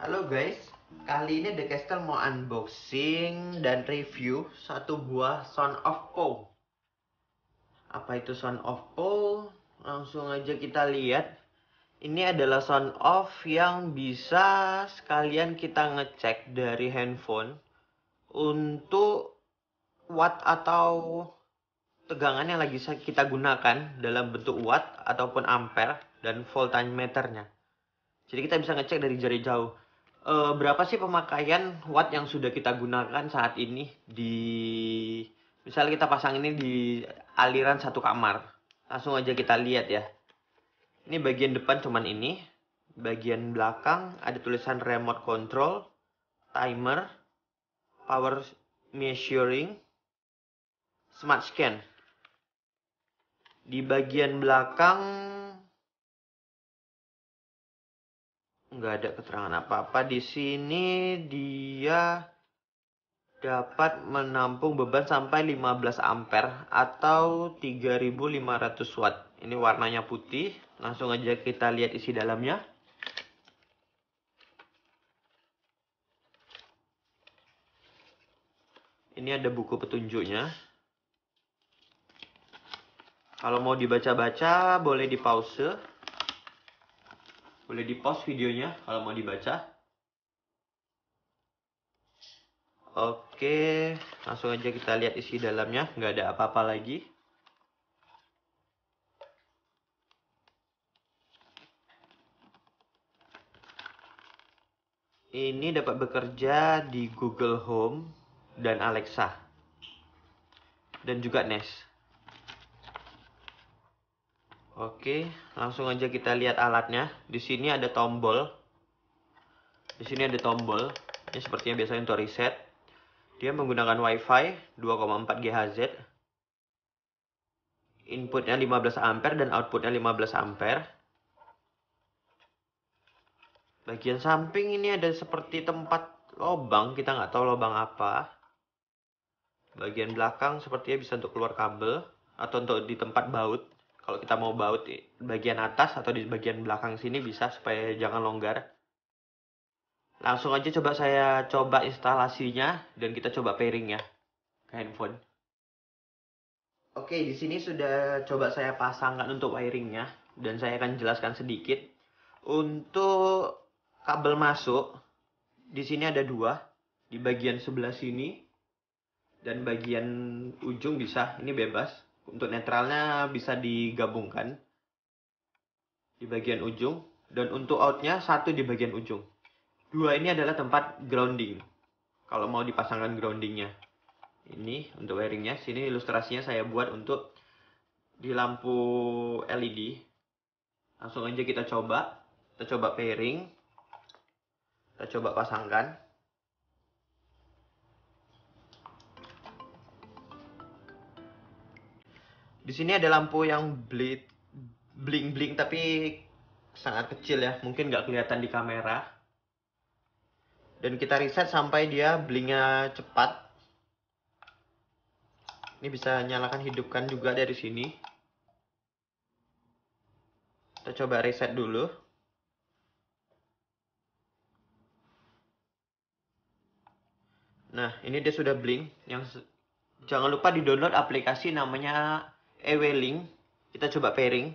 Halo guys, kali ini The Castle mau unboxing dan review satu buah Son of Paul. Apa itu Son of Paul? Langsung aja kita lihat. Ini adalah Son of yang bisa sekalian kita ngecek dari handphone untuk watt atau tegangan yang lagi kita gunakan dalam bentuk watt ataupun ampere dan meternya. Jadi kita bisa ngecek dari jari jauh uh, berapa sih pemakaian watt yang sudah kita gunakan saat ini di misalnya kita pasang ini di aliran satu kamar langsung aja kita lihat ya ini bagian depan cuman ini bagian belakang ada tulisan remote control timer power measuring smart scan di bagian belakang nggak ada keterangan apa-apa di sini dia dapat menampung beban sampai 15 ampere atau 3500 watt. Ini warnanya putih. Langsung aja kita lihat isi dalamnya. Ini ada buku petunjuknya. Kalau mau dibaca-baca boleh di pause. Boleh di post videonya kalau mau dibaca. Oke, langsung aja kita lihat isi dalamnya. Nggak ada apa-apa lagi. Ini dapat bekerja di Google Home dan Alexa. Dan juga Nest. Oke, langsung aja kita lihat alatnya. Di sini ada tombol. Di sini ada tombol. Ini sepertinya biasanya untuk reset. Dia menggunakan WiFi 2,4 GHz. Inputnya 15 ampere dan outputnya 15 ampere. Bagian samping ini ada seperti tempat lubang. kita nggak tahu lubang apa. Bagian belakang sepertinya bisa untuk keluar kabel atau untuk di tempat baut kalau kita mau baut bagian atas atau di bagian belakang sini bisa supaya jangan longgar langsung aja coba saya coba instalasinya dan kita coba pairingnya ke handphone oke di sini sudah coba saya pasangkan untuk wiringnya dan saya akan jelaskan sedikit untuk kabel masuk di sini ada dua di bagian sebelah sini dan bagian ujung bisa ini bebas untuk netralnya bisa digabungkan di bagian ujung dan untuk outnya satu di bagian ujung. Dua ini adalah tempat grounding. Kalau mau dipasangkan groundingnya. Ini untuk wiringnya. Sini ilustrasinya saya buat untuk di lampu LED. Langsung aja kita coba. Kita coba pairing. Kita coba pasangkan. Di sini ada lampu yang blit, bling bling tapi sangat kecil ya, mungkin nggak kelihatan di kamera. Dan kita reset sampai dia blingnya cepat. Ini bisa nyalakan hidupkan juga dari sini. Kita coba reset dulu. Nah, ini dia sudah blink. Yang jangan lupa di-download aplikasi namanya Eweling. kita coba pairing.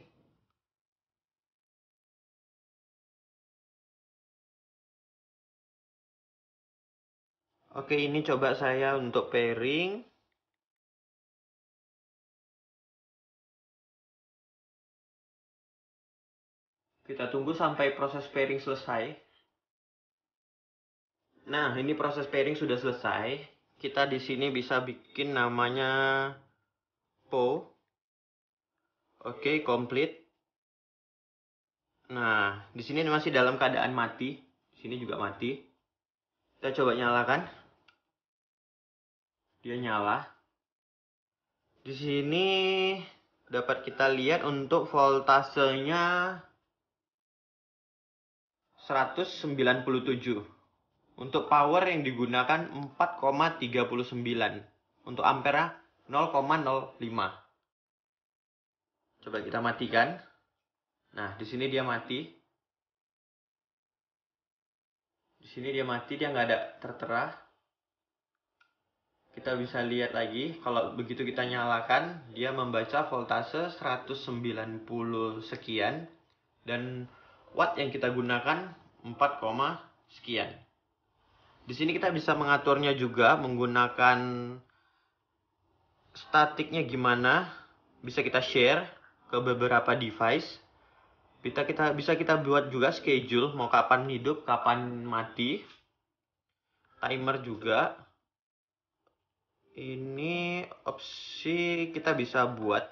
Oke, ini coba saya untuk pairing. Kita tunggu sampai proses pairing selesai. Nah, ini proses pairing sudah selesai. Kita di sini bisa bikin namanya po. Oke, okay, komplit. Nah, di sini masih dalam keadaan mati. Di sini juga mati. Kita coba nyalakan. Dia nyala. Di sini dapat kita lihat untuk voltasenya 197. Untuk power yang digunakan 4,39. Untuk ampera 0,05. Coba kita matikan. Nah, di sini dia mati. Di sini dia mati, dia nggak ada tertera. Kita bisa lihat lagi, kalau begitu kita nyalakan, dia membaca voltase 190 sekian. Dan watt yang kita gunakan 4, sekian. Di sini kita bisa mengaturnya juga menggunakan statiknya gimana, bisa kita share ke beberapa device kita kita bisa kita buat juga schedule mau kapan hidup kapan mati timer juga ini opsi kita bisa buat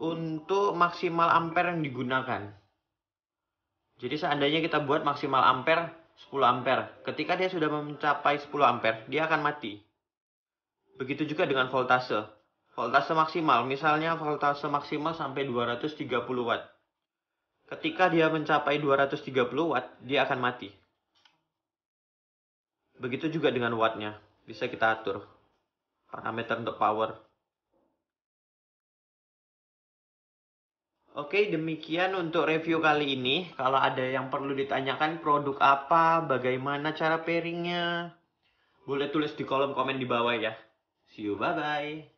untuk maksimal ampere yang digunakan jadi seandainya kita buat maksimal ampere 10 ampere ketika dia sudah mencapai 10 ampere dia akan mati begitu juga dengan voltase voltase maksimal, misalnya voltase maksimal sampai 230 watt. Ketika dia mencapai 230 watt, dia akan mati. Begitu juga dengan wattnya, bisa kita atur. Parameter untuk power. Oke, demikian untuk review kali ini. Kalau ada yang perlu ditanyakan produk apa, bagaimana cara pairingnya, boleh tulis di kolom komen di bawah ya. See you, bye-bye.